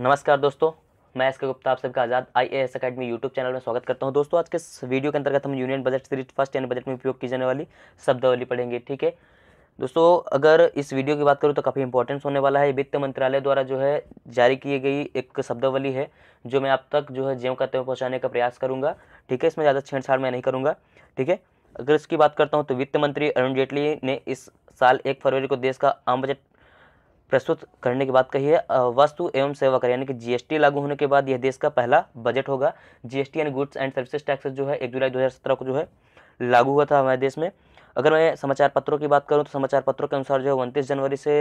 नमस्कार दोस्तों मैं के गुप्ता आप सबका Azad I A S academy YouTube channel में स्वागत करता हूं दोस्तों आज के इस वीडियो के अंतर्गत हम union budget series first and budget में उपयोग की जाने वाली शब्दावली पढ़ेंगे ठीक है दोस्तों अगर इस वीडियो की बात करूँ तो काफ़ी इंपॉर्टेंस होने वाला है वित्त मंत्रालय द्वारा जो है जारी की गई एक शब्दावली है जो मैं आप तक जो है ज्यों का त्यों पहुँचाने का प्रयास करूँगा ठीक है इसमें ज़्यादा छेड़छाड़ मैं नहीं करूँगा ठीक है अगर इसकी बात करता हूँ तो वित्त मंत्री अरुण जेटली ने इस साल एक फरवरी को देश का आम बजट प्रस्तुत करने की बात कही है वस्तु एवं सेवा कर यानी कि जीएसटी लागू होने के बाद यह देश का पहला बजट होगा जीएसटी यानी गुड्स एंड सर्विसेज टैक्स जो है एक जुलाई 2017 को जो है लागू हुआ था हमारे देश में अगर मैं समाचार पत्रों की बात करूँ तो समाचार पत्रों के अनुसार जो है उनतीस जनवरी से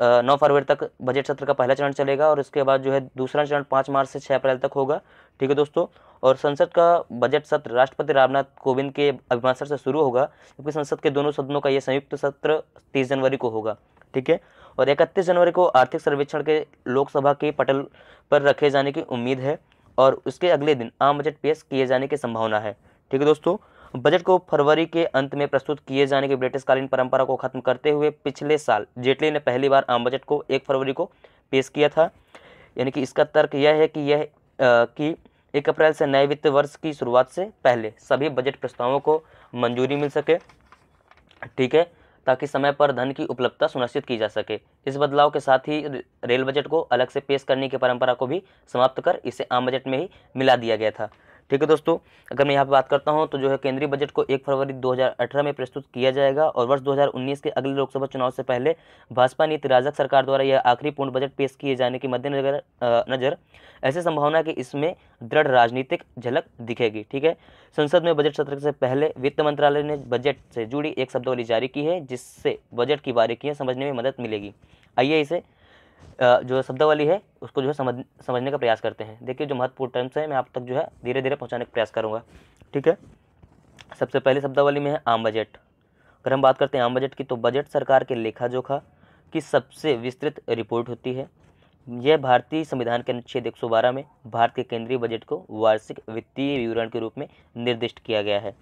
नौ फरवरी तक बजट सत्र का पहला चरण चलेगा और इसके बाद जो है दूसरा चरण पाँच मार्च से छः अप्रैल तक होगा ठीक है दोस्तों और संसद का बजट सत्र राष्ट्रपति रामनाथ कोविंद के अभिभाषण से शुरू होगा जबकि संसद के दोनों सदनों का यह संयुक्त सत्र तीस जनवरी को होगा ठीक है और इकतीस जनवरी को आर्थिक सर्वेक्षण के लोकसभा के पटल पर रखे जाने की उम्मीद है और उसके अगले दिन आम बजट पेश किए जाने की संभावना है ठीक है दोस्तों बजट को फरवरी के अंत में प्रस्तुत किए जाने की ब्रिटिशकालीन परंपरा को खत्म करते हुए पिछले साल जेटली ने पहली बार आम बजट को एक फरवरी को पेश किया था यानी कि इसका तर्क यह है कि यह कि एक अप्रैल से नए वित्त वर्ष की शुरुआत से पहले सभी बजट प्रस्तावों को मंजूरी मिल सके ठीक है ताकि समय पर धन की उपलब्धता सुनिश्चित की जा सके इस बदलाव के साथ ही रेल बजट को अलग से पेश करने की परंपरा को भी समाप्त कर इसे आम बजट में ही मिला दिया गया था ठीक है दोस्तों अगर मैं यहाँ पर बात करता हूँ तो जो है केंद्रीय बजट को एक फरवरी 2018 में प्रस्तुत किया जाएगा और वर्ष 2019 के अगले लोकसभा चुनाव से पहले भाजपा नीति राजक सरकार द्वारा यह आखिरी पूर्ण बजट पेश किए जाने के मद्देनजर नज़र ऐसी संभावना कि इसमें दृढ़ राजनीतिक झलक दिखेगी ठीक है संसद में बजट सत्र से पहले वित्त मंत्रालय ने बजट से जुड़ी एक शब्दावली जारी की है जिससे बजट की बारीकियाँ समझने में मदद मिलेगी आइए इसे जो शब्दावली है उसको जो है समझ समझने का प्रयास करते हैं देखिए जो महत्वपूर्ण टर्म्स हैं मैं आप तक जो है धीरे धीरे पहुँचाने का प्रयास करूँगा ठीक है सबसे पहले शब्दावली में है आम बजट अगर हम बात करते हैं आम बजट की तो बजट सरकार के लेखा जोखा की सबसे विस्तृत रिपोर्ट होती है यह भारतीय संविधान के अनुच्छेद एक में भारत के केंद्रीय बजट को वार्षिक वित्तीय विवरण के रूप में निर्दिष्ट किया गया है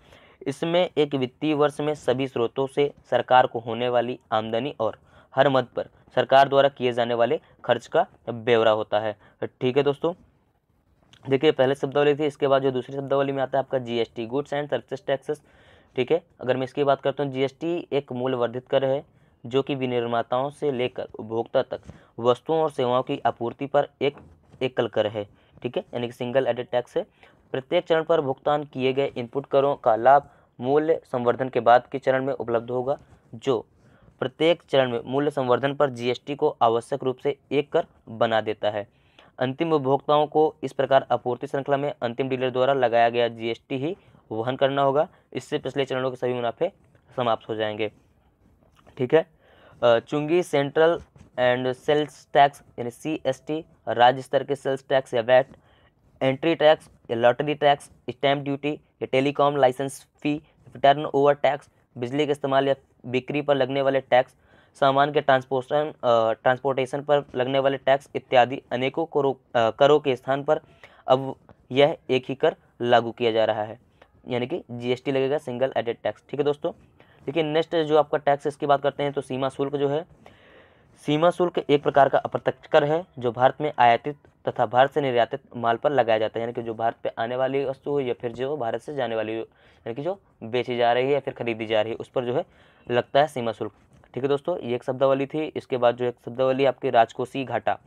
इसमें एक वित्तीय वर्ष में सभी स्रोतों से सरकार को होने वाली आमदनी और हर मद पर सरकार द्वारा किए जाने वाले खर्च का ब्यौरा होता है ठीक है दोस्तों देखिए पहले शब्दावली थी इसके बाद जो दूसरी शब्दावली में आता है आपका GST goods and service taxes ठीक है अगर मैं इसकी बात करता हूँ जीएसटी एक मूल वर्धित कर है जो कि विनिर्माताओं से लेकर उपभोक्ता तक वस्तुओं और सेवाओं की आपूर्ति पर एक एकल कर है ठीक है यानी कि सिंगल एडेड टैक्स है प्रत्येक चरण पर भुगतान किए गए इनपुट करों का लाभ मूल्य संवर्धन के बाद के चरण में उपलब्ध होगा जो प्रत्येक चरण में मूल्य संवर्धन पर जीएसटी को आवश्यक रूप से एक कर बना देता है अंतिम उपभोक्ताओं को इस प्रकार आपूर्ति श्रृंखला में अंतिम डीलर द्वारा लगाया गया जीएसटी ही वहन करना होगा इससे पिछले चरणों के सभी मुनाफे समाप्त हो जाएंगे ठीक है चूंकि सेंट्रल एंड सेल्स टैक्स यानी सी एस टी राज्य स्तर के सेल्स टैक्स या वैट एंट्री टैक्स या लॉटरी टैक्स स्टैम्प ड्यूटी या telecom licence fee turnover tax बिजली के इस्तेमाल या बिक्री पर लगने वाले टैक्स सामान के ट्रांसपोर्टन ट्रांसपोर्टेशन पर लगने वाले टैक्स इत्यादि अनेकों करो करों के स्थान पर अब यह एक ही कर लागू किया जा रहा है यानी कि जीएसटी लगेगा सिंगल एडेड टैक्स ठीक है दोस्तों लेकिन नेक्स्ट जो आपका टैक्स इसकी बात करते हैं तो सीमा शुल्क जो है सीमा शुल्क एक प्रकार का अप्रत्यक्ष कर है जो भारत में आयातित तथा भारत से निर्यातित माल पर लगाया जाता है यानी कि जो भारत पे आने वाली वस्तु हो या फिर जो भारत से जाने वाली यानी कि जो बेची जा रही है या फिर खरीदी जा रही है उस पर जो है लगता है सीमा शुल्क ठीक है दोस्तों ये एक शब्दावली थी इसके बाद जो एक शब्दावली आपकी राजकोषीय घाटा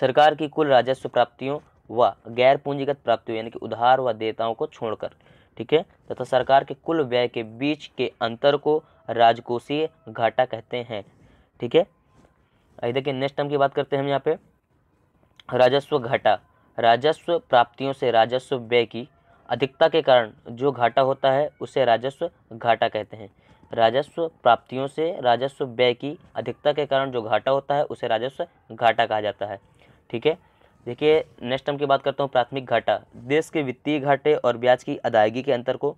सरकार की कुल राजस्व प्राप्तियों व गैर पूंजीगत प्राप्तियों यानी कि उधार व देताओं को छोड़कर ठीक है तथा सरकार के कुल व्यय के बीच के अंतर को राजकोषीय घाटा कहते हैं ठीक है देखिए नेक्स्ट टर्म की बात करते हैं हम यहाँ पे राजस्व घाटा राजस्व प्राप्तियों से राजस्व व्यय की अधिकता के कारण जो घाटा होता है उसे राजस्व घाटा कहते हैं राजस्व प्राप्तियों से राजस्व व्यय की अधिकता के कारण जो घाटा होता है उसे राजस्व घाटा कहा जाता है ठीक है देखिए नेक्स्ट हम की बात करता हूँ प्राथमिक घाटा देश के वित्तीय घाटे और ब्याज की अदायगी के अंतर को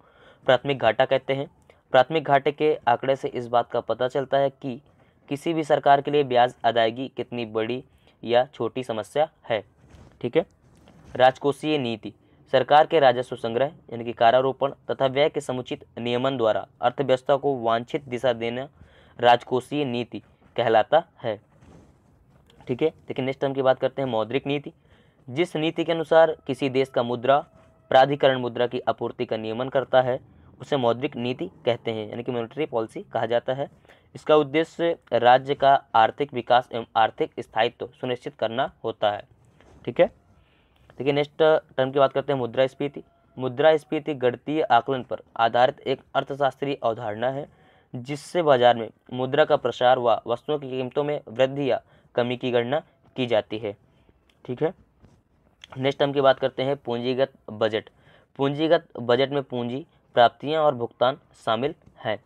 प्राथमिक घाटा कहते हैं प्राथमिक घाटे के आंकड़े से इस बात का पता चलता है कि किसी भी सरकार के लिए ब्याज अदायगी कितनी बड़ी या छोटी समस्या है ठीक है राजकोषीय नीति सरकार के राजस्व संग्रह यानी कि कारारोपण तथा व्यय के समुचित नियमन द्वारा अर्थव्यवस्था को वांछित दिशा देना राजकोषीय नीति कहलाता है ठीक है लेकिन नेक्स्ट हम की बात करते हैं मौद्रिक नीति जिस नीति के अनुसार किसी देश का मुद्रा प्राधिकरण मुद्रा की आपूर्ति का नियमन करता है उसे मौद्रिक नीति कहते हैं यानी कि मॉनिटरी पॉलिसी कहा जाता है इसका उद्देश्य राज्य का आर्थिक विकास एवं आर्थिक स्थायित्व सुनिश्चित करना होता है ठीक है देखिए नेक्स्ट टर्म की बात करते हैं मुद्रा स्फीति मुद्रा स्फीति गणतीय आकलन पर आधारित एक अर्थशास्त्रीय अवधारणा है जिससे बाजार में मुद्रा का प्रसार व वस्तुओं की कीमतों में वृद्धि या कमी की गणना की जाती है ठीक है नेक्स्ट टर्म की बात करते हैं पूंजीगत बजट पूंजीगत बजट में पूंजी प्राप्तियां और भुगतान शामिल हैं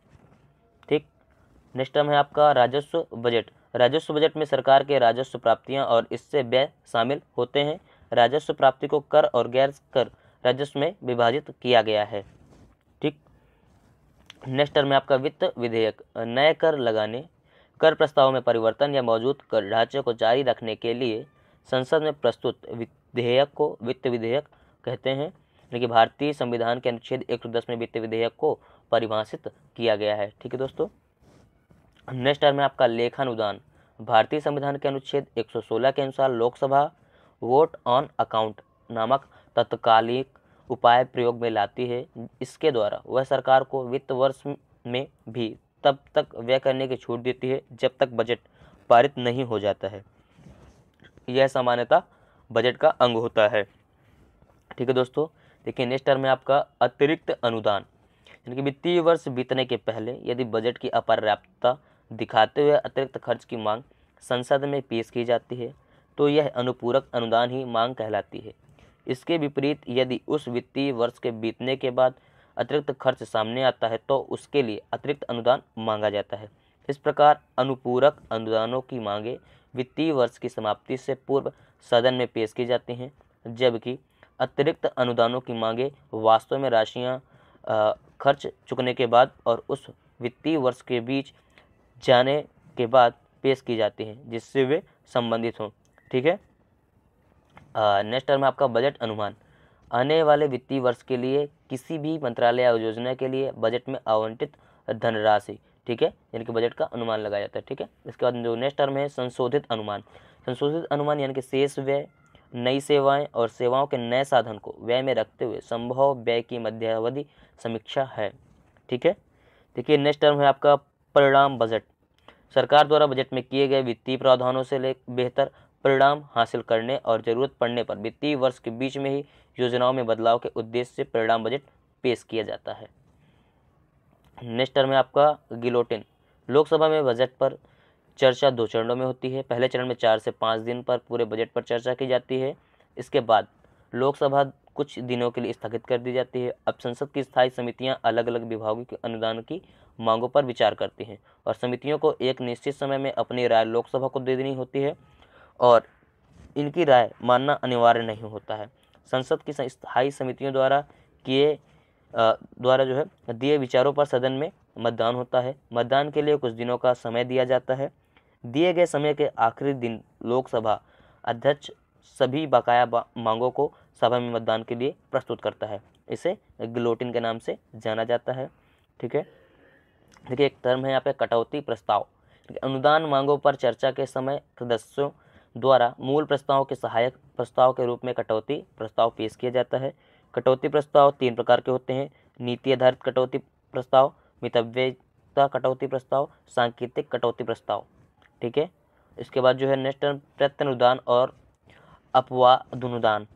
नेक्स्ट टर्म है आपका राजस्व बजट राजस्व बजट में सरकार के राजस्व प्राप्तियां और इससे व्यय शामिल होते हैं राजस्व प्राप्ति को कर और गैर कर राजस्व में विभाजित किया गया है ठीक नेक्स्ट टर्म है आपका वित्त विधेयक नए कर लगाने कर प्रस्ताव में परिवर्तन या मौजूद कर ढांचे को जारी रखने के लिए संसद में प्रस्तुत विधेयक को वित्त विधेयक कहते हैं यानी कि भारतीय संविधान के अनुच्छेद एक में वित्त विधेयक को परिभाषित किया गया है ठीक है दोस्तों नेक्स्ट टर्म है आपका लेखानुदान भारतीय संविधान के अनुच्छेद 116 के अनुसार लोकसभा वोट ऑन अकाउंट नामक तत्कालिक उपाय प्रयोग में लाती है इसके द्वारा वह सरकार को वित्त वर्ष में भी तब तक व्यय करने की छूट देती है जब तक बजट पारित नहीं हो जाता है यह सामान्यता बजट का अंग होता है ठीक है दोस्तों देखिए नेक्स्ट टर्म है आपका अतिरिक्त अनुदान यानी कि वित्तीय वर्ष बीतने के पहले यदि बजट की अपर्याप्तता दिखाते हुए अतिरिक्त खर्च की मांग संसद में पेश की जाती है तो यह अनुपूरक अनुदान ही मांग कहलाती है इसके विपरीत यदि उस वित्तीय वर्ष के बीतने के बाद अतिरिक्त खर्च सामने आता है तो उसके लिए अतिरिक्त अनुदान मांगा जाता है इस प्रकार अनुपूरक अनुदानों की मांगें वित्तीय वर्ष की समाप्ति से पूर्व सदन में पेश की जाती हैं जबकि अतिरिक्त अनुदानों की मांगें वास्तव में राशियां खर्च चुकने के बाद और उस वित्तीय वर्ष के बीच जाने के बाद पेश की जाती हैं जिससे वे संबंधित हों ठीक है नेक्स्ट टर्म है आपका बजट अनुमान आने वाले वित्तीय वर्ष के लिए किसी भी मंत्रालय या योजना के लिए बजट में आवंटित धनराशि ठीक है यानी कि बजट का अनुमान लगाया जाता है ठीक है इसके बाद जो नेक्स्ट टर्म है संशोधित अनुमान संशोधित अनुमान यानी कि शेष व्यय नई सेवाएं और सेवाओं के नए साधन को व्यय में रखते हुए संभव व्यय की मध्यावधि समीक्षा है ठीक है देखिए नेक्स्ट टर्म है आपका परिणाम बजट सरकार द्वारा बजट में किए गए वित्तीय प्रावधानों से ले बेहतर परिणाम हासिल करने और जरूरत पड़ने पर वित्तीय वर्ष के बीच में ही योजनाओं में बदलाव के उद्देश्य से परिणाम बजट पेश किया जाता है नेक्स्ट टर्म है आपका गिलोटिन लोकसभा में बजट पर चर्चा दो चरणों में होती है पहले चरण में चार से पाँच दिन पर पूरे बजट पर चर्चा की जाती है इसके बाद लोकसभा कुछ दिनों के लिए स्थगित कर दी जाती है अब संसद की स्थायी समितियां अलग अलग विभागों के अनुदान की मांगों पर विचार करती हैं और समितियों को एक निश्चित समय में अपनी राय लोकसभा को दे देनी होती है और इनकी राय मानना अनिवार्य नहीं होता है संसद की स्थायी समितियों द्वारा किए द्वारा जो है दिए विचारों पर सदन में मतदान होता है मतदान के लिए कुछ दिनों का समय दिया जाता है दिए गए समय के आखिरी दिन लोकसभा अध्यक्ष सभी बकाया मांगों को सभा में मतदान के लिए प्रस्तुत करता है इसे ग्लोटिन के नाम से जाना जाता है ठीक है देखिए एक टर्म है यहाँ पे कटौती प्रस्ताव अनुदान मांगों पर चर्चा के समय सदस्यों द्वारा मूल प्रस्ताव के सहायक प्रस्ताव के रूप में कटौती प्रस्ताव पेश किया जाता है कटौती प्रस्ताव तीन प्रकार के होते हैं नीति आधारित कटौती प्रस्ताव मितव्यता कटौती प्रस्ताव सांकेतिक कटौती प्रस्ताव ठीक है इसके बाद जो है नेक्स्ट प्रत्यनुदान और अनुदान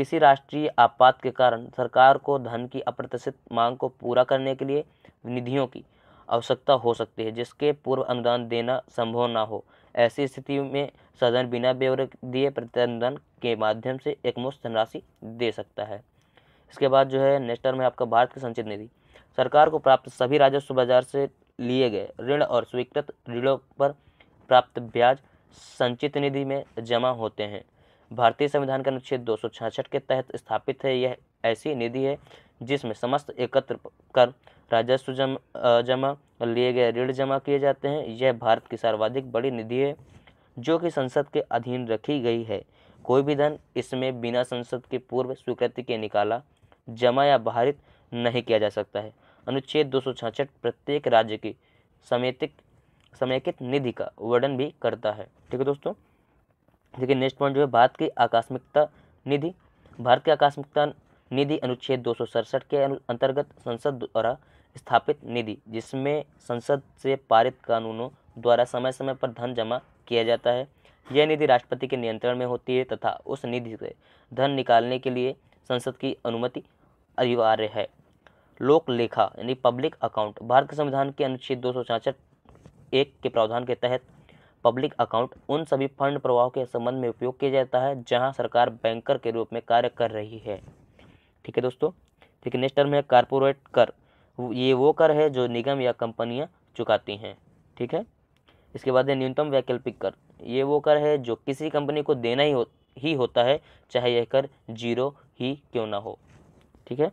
किसी राष्ट्रीय आपात के कारण सरकार को धन की अप्रत्याशित मांग को पूरा करने के लिए निधियों की आवश्यकता हो सकती है जिसके पूर्व अनुदान देना संभव ना हो ऐसी स्थिति में सदन बिना ब्यौरे दिए प्रतिनिधन के माध्यम से एकमुश्त धनराशि दे सकता है इसके बाद जो है नेक्स्ट टर्म है आपका भारत की संचित निधि सरकार को प्राप्त सभी राजस्व बाजार से लिए गए ऋण और स्वीकृत ऋणों पर प्राप्त ब्याज संचित निधि में जमा होते हैं भारतीय संविधान के अनुच्छेद दो के तहत स्थापित है यह ऐसी निधि है जिसमें समस्त एकत्र कर राजस्व जम, जमा लिए गए ऋण जमा किए जाते हैं यह भारत की सर्वाधिक बड़ी निधि है जो कि संसद के अधीन रखी गई है कोई भी धन इसमें बिना संसद के पूर्व स्वीकृति के निकाला जमा या भारित नहीं किया जा सकता है अनुच्छेद दो प्रत्येक राज्य की समेतिक समेकित निधि का वर्णन भी करता है ठीक है दोस्तों देखिए नेक्स्ट पॉइंट जो है भारत की आकस्मिकता निधि भारत की आकस्मिकता निधि अनुच्छेद दो के अंतर्गत संसद द्वारा स्थापित निधि जिसमें संसद से पारित कानूनों द्वारा समय समय पर धन जमा किया जाता है यह निधि राष्ट्रपति के नियंत्रण में होती है तथा उस निधि से धन निकालने के लिए संसद की अनुमति अनिवार्य है लोक लेखा यानी पब्लिक अकाउंट भारत के संविधान के अनुच्छेद दो एक के प्रावधान के तहत पब्लिक अकाउंट उन सभी फंड प्रवाह के संबंध में उपयोग किया जाता है जहां सरकार बैंकर के रूप में कार्य कर रही है ठीक है दोस्तों ठीक है नेक्स्ट टर्म है कॉर्पोरेट कर ये वो कर है जो निगम या कंपनियां चुकाती हैं ठीक है इसके बाद है न्यूनतम वैकल्पिक कर ये वो कर है जो किसी कंपनी को देना ही हो ही होता है चाहे यह कर जीरो ही क्यों ना हो ठीक है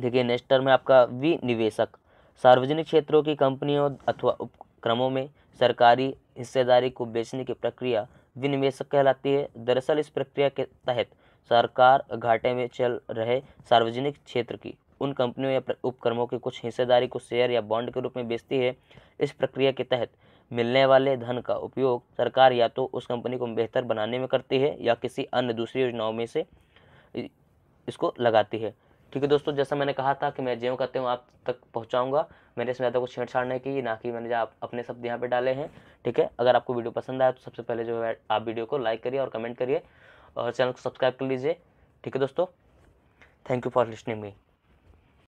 देखिए नेक्स्ट टर्म है आपका विनिवेशक सार्वजनिक क्षेत्रों की कंपनियों अथवा उप क्रमों में सरकारी हिस्सेदारी को बेचने की प्रक्रिया विनिवेशक कहलाती है दरअसल इस प्रक्रिया के तहत सरकार घाटे में चल रहे सार्वजनिक क्षेत्र की उन कंपनियों या उपक्रमों की कुछ हिस्सेदारी को शेयर या बॉन्ड के रूप में बेचती है इस प्रक्रिया के तहत मिलने वाले धन का उपयोग सरकार या तो उस कंपनी को बेहतर बनाने में करती है या किसी अन्य दूसरी योजनाओं में से इसको लगाती है क्योंकि दोस्तों जैसा मैंने कहा था कि मैं ज्यों करते हूँ आप तक पहुँचाऊँगा मैंने इसमें ज़्यादा कुछ छेड़छाड़ नहीं की ना कि मैंने आप अपने शब्द यहाँ पर डाले हैं ठीक है अगर आपको वीडियो पसंद आया तो सबसे पहले जो है आप वीडियो को लाइक करिए और कमेंट करिए और चैनल को सब्सक्राइब कर लीजिए ठीक है दोस्तों thank you for listening me